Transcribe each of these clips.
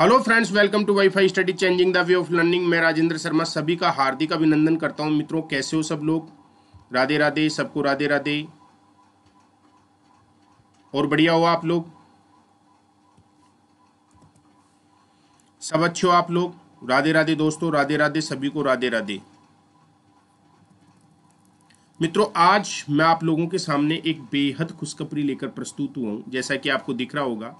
hello friends welcome to WiFi study changing the way of learning मैं राजेंद्र शर्मा सभी का हार्दिक अभिनंदन करता हूं मित्रों कैसे हो सब लोग राधे राधे सबको राधे राधे और बढ़िया हो आप लोग सब अच्छे हो आप लोग राधे राधे दोस्तों राधे राधे सभी को राधे राधे मित्रों आज मैं आप लोगों के सामने एक बेहद खुशखबरी लेकर प्रस्तुत हुआ हूं जैसा कि आपको दिख रहा होगा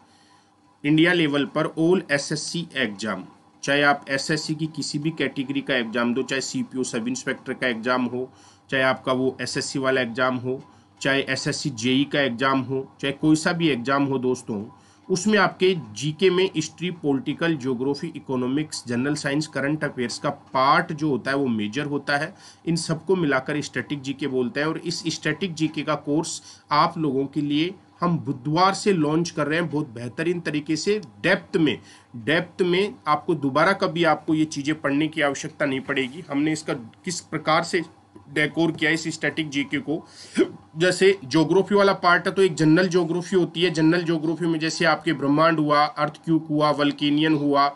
इंडिया लेवल पर ओल एसएससी एग्ज़ाम चाहे आप एसएससी की किसी भी कैटेगरी का एग्ज़ाम दो चाहे सीपीओ सब इंस्पेक्टर का एग्ज़ाम हो चाहे आपका वो एसएससी वाला एग्ज़ाम हो चाहे एसएससी जेई e का एग्ज़ाम हो चाहे कोई सा भी एग्ज़ाम हो दोस्तों उसमें आपके जीके में history political geography economics general science current affairs का पार्ट जो होता है वो मेजर होता है इन सबको मिलाकर स्टैटिक जीके बोलते हैं और इस स्टैटिक जीके का कोर्स आप लोगों के लिए हम बुधवार से लॉन्च कर रहे हैं बहुत बेहतरीन तरीके से डेप्थ में डेप्थ में आपको दोबारा कभी आपको ये चीज़ें पढ़ने की आवश्यकता नहीं पड़ेगी हमने इसका किस प्रकार से डेकोर किया इस स्टैटिक जीके को जैसे ज्योग्राफी वाला पार्ट है तो एक जनरल ज्योग्राफी होती है जनरल ज्योग्राफी में जैसे आपके ब्रह्मांड हुआ अर्थ क्यूक हुआ वल्केनियन हुआ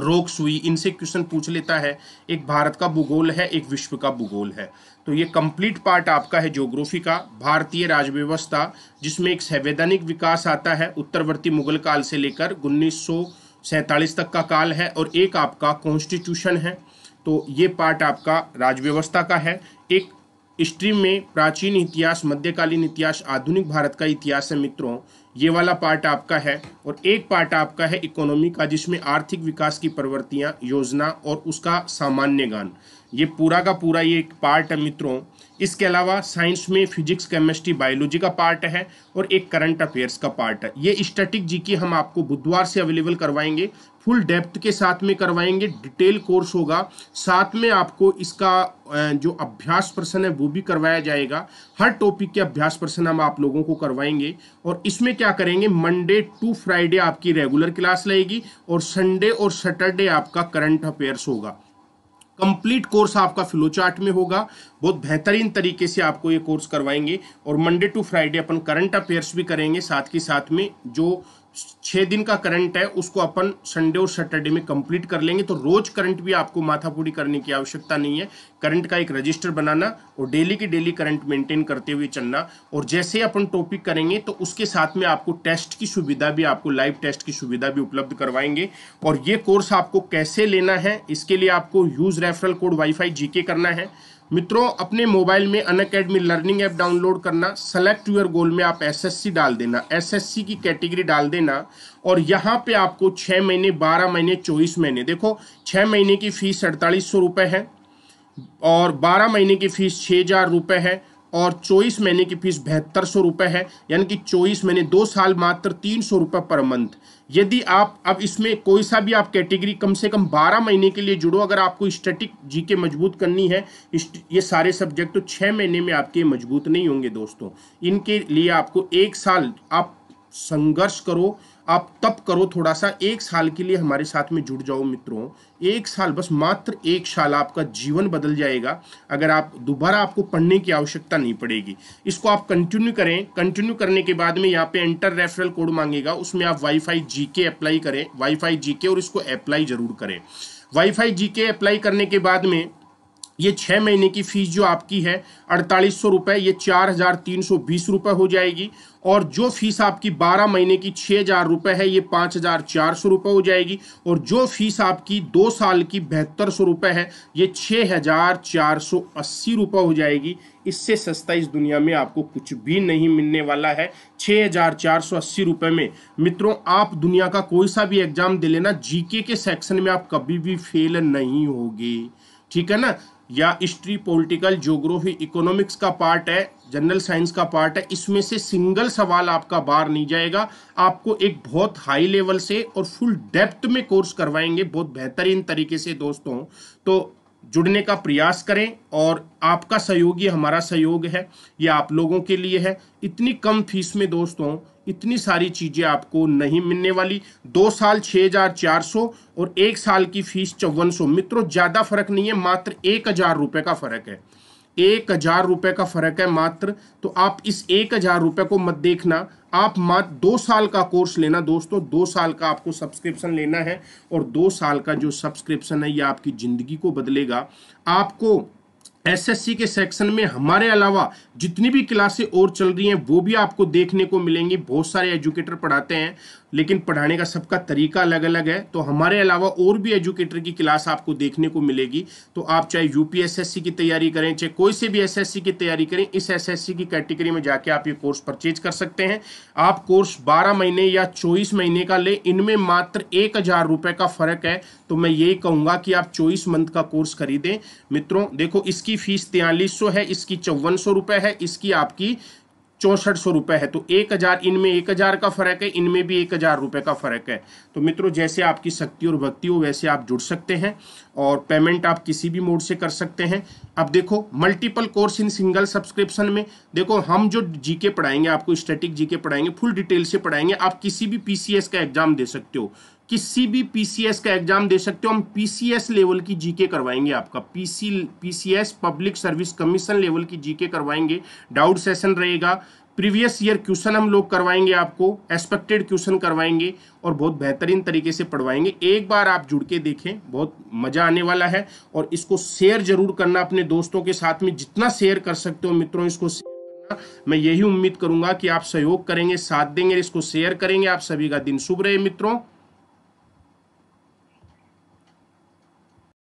रोक सुई इनसे क्वेश्चन पूछ लेता है एक भारत का भूगोल है एक विश्व का भूगोल है तो ये कंप्लीट पार्ट आपका है ज्योग्राफी का भारतीय राजव्यवस्था जिसमें एक संवैधानिक विकास आता है उत्तरवर्ती मुगल काल से लेकर उन्नीस तक का काल है और एक आपका कॉन्स्टिट्यूशन है तो ये पार्ट आपका राजव्यवस्था का है एक स्ट्रीम में प्राचीन इतिहास मध्यकालीन इतिहास आधुनिक भारत का इतिहास है मित्रों ये वाला पार्ट आपका है और एक पार्ट आपका है इकोनॉमी का जिसमें आर्थिक विकास की प्रवृत्तियां योजना और उसका सामान्य गान ये पूरा का पूरा ये एक पार्ट है मित्रों इसके अलावा साइंस में फिजिक्स केमिस्ट्री बायोलॉजी का पार्ट है और एक करंट अफेयर्स का पार्ट है ये स्टैटिक जी की हम आपको बुधवार से अवेलेबल करवाएंगे फुल डेप्थ के साथ में करवाएंगे डिटेल कोर्स होगा साथ में आपको इसका जो अभ्यास प्रश्न है वो भी करवाया जाएगा हर टॉपिक के अभ्यास प्रश्न हम आप लोगों को करवाएंगे और इसमें क्या करेंगे मंडे टू फ्राइडे आपकी रेगुलर क्लास लगेगी और संडे और सैटरडे आपका करंट अफेयर्स होगा कंप्लीट कोर्स आपका फ्लो चार्ट में होगा बहुत बेहतरीन तरीके से आपको ये कोर्स करवाएंगे और मंडे टू फ्राइडे अपन करंट अफेयर्स भी करेंगे साथ ही साथ में जो छः दिन का करंट है उसको अपन संडे और सैटरडे में कंप्लीट कर लेंगे तो रोज करंट भी आपको माथापूरी करने की आवश्यकता नहीं है करंट का एक रजिस्टर बनाना और डेली की डेली करंट मेंटेन करते हुए चलना और जैसे अपन टॉपिक करेंगे तो उसके साथ में आपको टेस्ट की सुविधा भी आपको लाइव टेस्ट की सुविधा भी उपलब्ध करवाएंगे और ये कोर्स आपको कैसे लेना है इसके लिए आपको use referral code WiFi GK करना है मित्रों अपने मोबाइल में Unacademy learning app download करना सेलेक्ट यूर गोल में आप एसएससी डाल देना एसएससी की कैटेगरी डाल देना और यहाँ पे आपको छः महीने बारह महीने चौबीस महीने देखो छः महीने की फ़ीस अड़तालीस सौ रुपये है और बारह महीने की फ़ीस छः हज़ार रुपये है और चौबीस महीने की फीस बहत्तर सौ रुपये है यानी कि चौबीस महीने दो साल मात्र तीन सौ रुपये पर मंथ यदि आप अब इसमें कोई सा भी आप कैटेगरी कम से कम बारह महीने के लिए जुड़ो अगर आपको स्टैटिक जी के मजबूत करनी है ये सारे सब्जेक्ट तो छः महीने में आपके मजबूत नहीं होंगे दोस्तों इनके लिए आपको एक साल आप संघर्ष करो आप तप करो थोड़ा सा एक साल के लिए हमारे साथ में जुड़ जाओ मित्रों एक साल बस मात्र एक साल आपका जीवन बदल जाएगा अगर आप दोबारा आपको पढ़ने की आवश्यकता नहीं पड़ेगी इसको आप कंटिन्यू करें कंटिन्यू करने के बाद में यहाँ पे एंटर रेफरल कोड मांगेगा उसमें आप वाईफाई जीके अप्लाई करें वाईफाई जीके और इसको अप्लाई जरूर करें वाईफाई जीके अप्लाई करने के बाद में ये छः महीने की फ़ीस जो आपकी है अड़तालीस सौ रुपये ये चार हज़ार तीन सौ बीस रुपये हो जाएगी और जो फीस आपकी बारह महीने की छः हज़ार रुपये है ये पाँच हज़ार चार सौ रुपये हो जाएगी और जो फीस आपकी दो साल की बहत्तर सौ रुपये है ये छः हज़ार चार सौ अस्सी रुपये हो जाएगी इससे सस्ता इस दुनिया में आपको कुछ भी नहीं मिलने वाला है छः हज़ार चार सौ अस्सी रुपये में मित्रों आप दुनिया का कोई सा भी एग्ज़ाम दे लेना जीके के सेक्शन में आप कभी भी फेल नहीं होगी ठीक है ना या हिस्ट्री पॉलिटिकल जोग्राफी इकोनॉमिक्स का पार्ट है जनरल साइंस का पार्ट है इसमें से सिंगल सवाल आपका बाहर नहीं जाएगा आपको एक बहुत हाई लेवल से और फुल डेप्थ में कोर्स करवाएंगे बहुत बेहतरीन तरीके से दोस्तों तो जुड़ने का प्रयास करें और आपका सहयोग ये हमारा सहयोग है ये आप लोगों के लिए है इतनी कम फीस में दोस्तों इतनी सारी चीज़ें आपको नहीं मिलने वाली दो साल छः हज़ार चार सौ और एक साल की फीस चौवन सौ मित्रों ज़्यादा फर्क नहीं है मात्र एक हज़ार रुपये का फ़र्क है एक हज़ार रुपये का फ़र्क है मात्र तो आप इस एक हज़ार रुपये को मत देखना आप मात्र दो साल का कोर्स लेना दोस्तों दो साल का आपको सब्सक्रिप्शन लेना है और दो साल का जो सब्सक्रिप्शन है ये आपकी ज़िंदगी को बदलेगा आपको एसएससी के सेक्शन में हमारे अलावा जितनी भी क्लासें और चल रही हैं वो भी आपको देखने को मिलेंगी बहुत सारे एजुकेटर पढ़ाते हैं लेकिन पढ़ाने का सबका तरीका अलग अलग है तो हमारे अलावा और भी एजुकेटर की क्लास आपको देखने को मिलेगी तो आप चाहे यूपीएसएससी की तैयारी करें चाहे कोई से भी एसएससी की तैयारी करें इस एसएससी की कैटेगरी में जाके आप ये कोर्स परचेज कर सकते हैं आप कोर्स बारह महीने या चौबीस महीने का लें इनमें मात्र एक हज़ार का फ़र्क है तो मैं यही कहूँगा कि आप चौबीस मंथ का कोर्स खरीदें मित्रों देखो इसकी इसकी फीस तैयलीस सौ है इसकी चौवन सौ रुपये है इसकी आपकी चौंसठ सौ रुपये है तो एक हज़ार इनमें एक हज़ार का फ़र्क है इनमें भी एक हज़ार रुपये का फ़र्क है तो मित्रों जैसे आपकी शक्ति और भक्ति हो वैसे आप जुड़ सकते हैं और पेमेंट आप किसी भी मोड से कर सकते हैं अब देखो multiple course in single subscription में देखो हम जो जीके पढ़ाएंगे आपको स्टैटिक जीके पढ़ाएंगे फुल डिटेल से पढ़ाएंगे आप किसी भी पीसीएस का एग्ज़ाम दे सकते हो किसी भी पीसीएस का एग्जाम दे सकते हो हम पीसीएस लेवल की जीके करवाएंगे आपका PC PCS public service commission level की जीके करवाएंगे डाउट सेशन रहेगा प्रीवियस ईयर क्वेश्चन हम लोग करवाएंगे आपको एक्सपेक्टेड क्वेश्चन करवाएंगे और बहुत बेहतरीन तरीके से पढ़वाएंगे एक बार आप जुड़ के देखें बहुत मज़ा आने वाला है और इसको शेयर जरूर करना अपने दोस्तों के साथ में जितना शेयर कर सकते हो मित्रों इसको शेयर करना मैं यही उम्मीद करूंगा कि आप सहयोग करेंगे साथ देंगे इसको शेयर करेंगे आप सभी का दिन शुभ रहे मित्रों